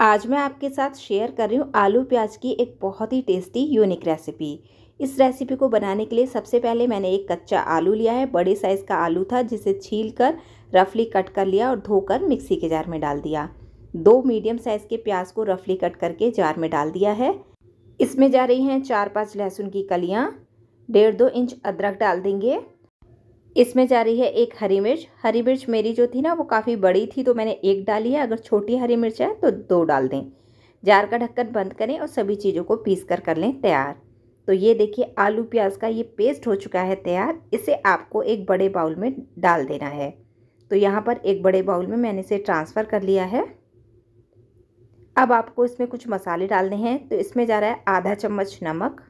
आज मैं आपके साथ शेयर कर रही हूँ आलू प्याज की एक बहुत ही टेस्टी यूनिक रेसिपी इस रेसिपी को बनाने के लिए सबसे पहले मैंने एक कच्चा आलू लिया है बड़े साइज़ का आलू था जिसे छील कर रफली कट कर लिया और धोकर मिक्सी के जार में डाल दिया दो मीडियम साइज़ के प्याज को रफली कट करके जार में डाल दिया है इसमें जा रही हैं चार पाँच लहसुन की कलियाँ डेढ़ दो इंच अदरक डाल देंगे इसमें जा रही है एक हरी मिर्च हरी मिर्च मेरी जो थी ना वो काफ़ी बड़ी थी तो मैंने एक डाली है अगर छोटी हरी मिर्च है तो दो डाल दें जार का ढक्कन बंद करें और सभी चीज़ों को पीस कर कर लें तैयार तो ये देखिए आलू प्याज का ये पेस्ट हो चुका है तैयार इसे आपको एक बड़े बाउल में डाल देना है तो यहाँ पर एक बड़े बाउल में मैंने इसे ट्रांसफ़र कर लिया है अब आपको इसमें कुछ मसाले डालने हैं तो इसमें जा रहा है आधा चम्मच नमक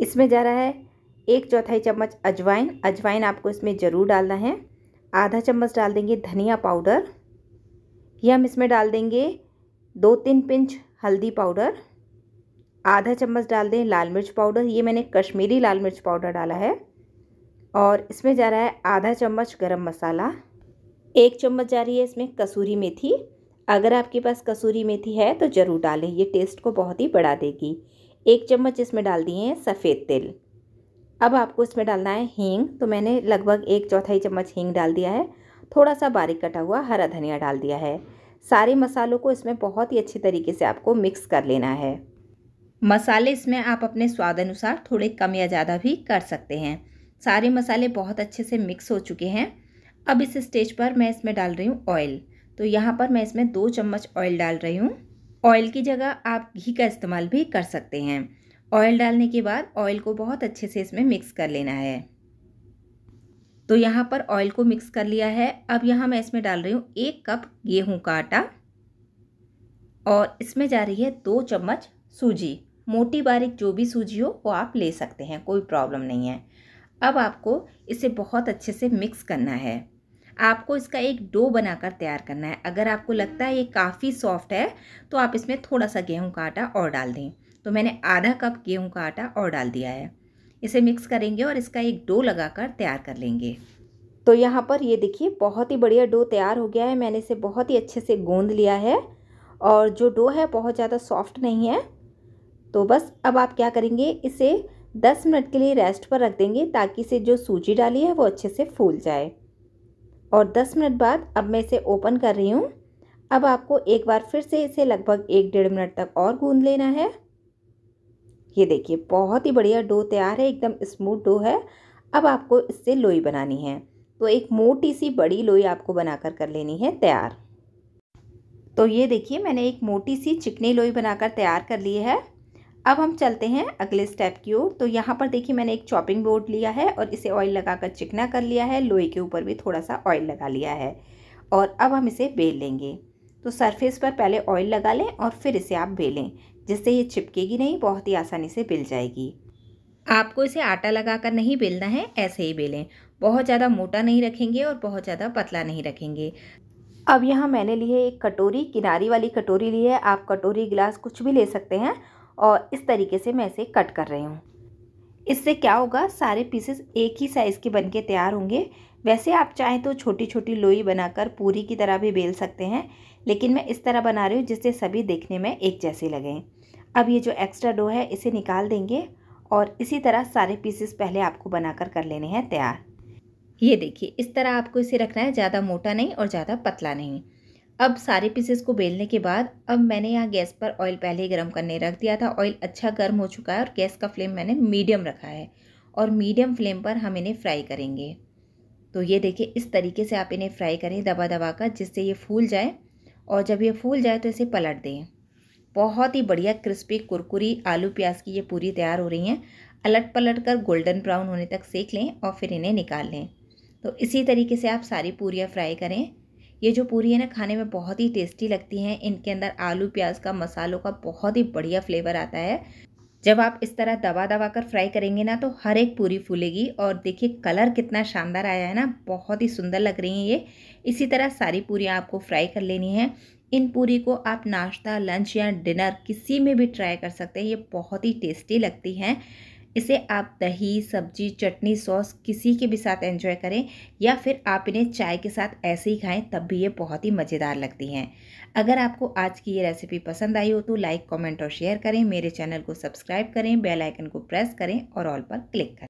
इसमें जा रहा है एक चौथाई चम्मच अजवाइन अजवाइन आपको इसमें ज़रूर डालना है आधा चम्मच डाल देंगे धनिया पाउडर ये हम इसमें डाल देंगे दो तीन पिंच हल्दी पाउडर आधा चम्मच डाल दें लाल मिर्च पाउडर ये मैंने कश्मीरी लाल मिर्च पाउडर डाला है और इसमें जा रहा है आधा चम्मच गरम मसाला एक चम्मच जा रही है इसमें कसूरी मेथी अगर आपके पास कसूरी मेथी है तो ज़रूर डालें ये टेस्ट को बहुत ही बढ़ा देगी एक चम्मच इसमें डाल दिए हैं सफ़ेद तिल अब आपको इसमें डालना है हींग तो मैंने लगभग एक चौथाई चम्मच हींग डाल दिया है थोड़ा सा बारीक कटा हुआ हरा धनिया डाल दिया है सारे मसालों को इसमें बहुत ही अच्छी तरीके से आपको मिक्स कर लेना है मसाले इसमें आप अपने स्वाद अनुसार थोड़े कम या ज़्यादा भी कर सकते हैं सारे मसाले बहुत अच्छे से मिक्स हो चुके हैं अब इस स्टेज पर मैं इसमें डाल रही हूँ ऑयल तो यहाँ पर मैं इसमें दो चम्मच ऑयल डाल रही हूँ ऑयल की जगह आप घी का इस्तेमाल भी कर सकते हैं ऑयल डालने के बाद ऑयल को बहुत अच्छे से इसमें मिक्स कर लेना है तो यहाँ पर ऑयल को मिक्स कर लिया है अब यहाँ मैं इसमें डाल रही हूँ एक कप गेहूँ का आटा और इसमें जा रही है दो चम्मच सूजी मोटी बारीक जो भी सूजी हो वो आप ले सकते हैं कोई प्रॉब्लम नहीं है अब आपको इसे बहुत अच्छे से मिक्स करना है आपको इसका एक डो बनाकर तैयार करना है अगर आपको लगता है ये काफ़ी सॉफ्ट है तो आप इसमें थोड़ा सा गेहूं का आटा और डाल दें तो मैंने आधा कप गेहूँ का आटा और डाल दिया है इसे मिक्स करेंगे और इसका एक डो लगाकर तैयार कर लेंगे तो यहाँ पर ये देखिए बहुत ही बढ़िया डो तैयार हो गया है मैंने इसे बहुत ही अच्छे से गोंद लिया है और जो डो है बहुत ज़्यादा सॉफ्ट नहीं है तो बस अब आप क्या करेंगे इसे 10 मिनट के लिए रेस्ट पर रख देंगे ताकि इसे जो सूजी डाली है वो अच्छे से फूल जाए और 10 मिनट बाद अब मैं इसे ओपन कर रही हूँ अब आपको एक बार फिर से इसे लगभग एक डेढ़ मिनट तक और गूँध लेना है ये देखिए बहुत ही बढ़िया डो तैयार है एकदम स्मूथ डो है अब आपको इससे लोई बनानी है तो एक मोटी सी बड़ी लोई आपको बनाकर कर लेनी है तैयार तो ये देखिए मैंने एक मोटी सी चिकनी लोई बनाकर तैयार कर ली है अब हम चलते हैं अगले स्टेप की ओर तो यहाँ पर देखिए मैंने एक चॉपिंग बोर्ड लिया है और इसे ऑयल लगाकर चिकना कर लिया है लोई के ऊपर भी थोड़ा सा ऑयल लगा लिया है और अब हम इसे बेल लेंगे तो सरफेस पर पहले ऑयल लगा लें और फिर इसे आप बेलें जिससे ये चिपकेगी नहीं बहुत ही आसानी से बिल जाएगी आपको इसे आटा लगाकर नहीं बेलना है ऐसे ही बेलें बहुत ज़्यादा मोटा नहीं रखेंगे और बहुत ज़्यादा पतला नहीं रखेंगे अब यहाँ मैंने ली है एक कटोरी किनारी वाली कटोरी ली है आप कटोरी गिलास कुछ भी ले सकते हैं और इस तरीके से मैं इसे कट कर रही हूँ इससे क्या होगा सारे पीसेस एक ही साइज़ के बन के तैयार होंगे वैसे आप चाहें तो छोटी छोटी लोई बनाकर पूरी की तरह भी बेल सकते हैं लेकिन मैं इस तरह बना रही हूँ जिससे सभी देखने में एक जैसे लगें अब ये जो एक्स्ट्रा डो है इसे निकाल देंगे और इसी तरह सारे पीसेस पहले आपको बनाकर कर लेने हैं तैयार ये देखिए इस तरह आपको इसे रखना है ज़्यादा मोटा नहीं और ज़्यादा पतला नहीं अब सारे पीसेस को बेलने के बाद अब मैंने यहाँ गैस पर ऑयल पहले ही गर्म करने रख दिया था ऑयल अच्छा गर्म हो चुका है और गैस का फ्लेम मैंने मीडियम रखा है और मीडियम फ्लेम पर हम इन्हें फ्राई करेंगे तो ये देखिए इस तरीके से आप इन्हें फ्राई करें दबा दबा कर जिससे ये फूल जाए और जब ये फूल जाए तो इसे पलट दें बहुत ही बढ़िया क्रिस्पी कुरकुरी आलू प्याज की ये पूरी तैयार हो रही हैं अलट पलट कर गोल्डन ब्राउन होने तक सेक लें और फिर इन्हें निकाल लें तो इसी तरीके से आप सारी पूरियाँ फ्राई करें ये जो पूरी है ना खाने में बहुत ही टेस्टी लगती हैं इनके अंदर आलू प्याज का मसालों का बहुत ही बढ़िया फ्लेवर आता है जब आप इस तरह दबा दबा कर फ्राई करेंगे ना तो हर एक पूरी फूलेगी और देखिए कलर कितना शानदार आया है ना बहुत ही सुंदर लग रही है ये इसी तरह सारी पूरियाँ आपको फ्राई कर लेनी है इन पूरी को आप नाश्ता लंच या डिनर किसी में भी ट्राई कर सकते हैं ये बहुत ही टेस्टी लगती हैं इसे आप दही सब्जी चटनी सॉस किसी के भी साथ एंजॉय करें या फिर आप इन्हें चाय के साथ ऐसे ही खाएं तब भी ये बहुत ही मज़ेदार लगती हैं अगर आपको आज की ये रेसिपी पसंद आई हो तो लाइक कमेंट और शेयर करें मेरे चैनल को सब्सक्राइब करें बेल आइकन को प्रेस करें और ऑल पर क्लिक करें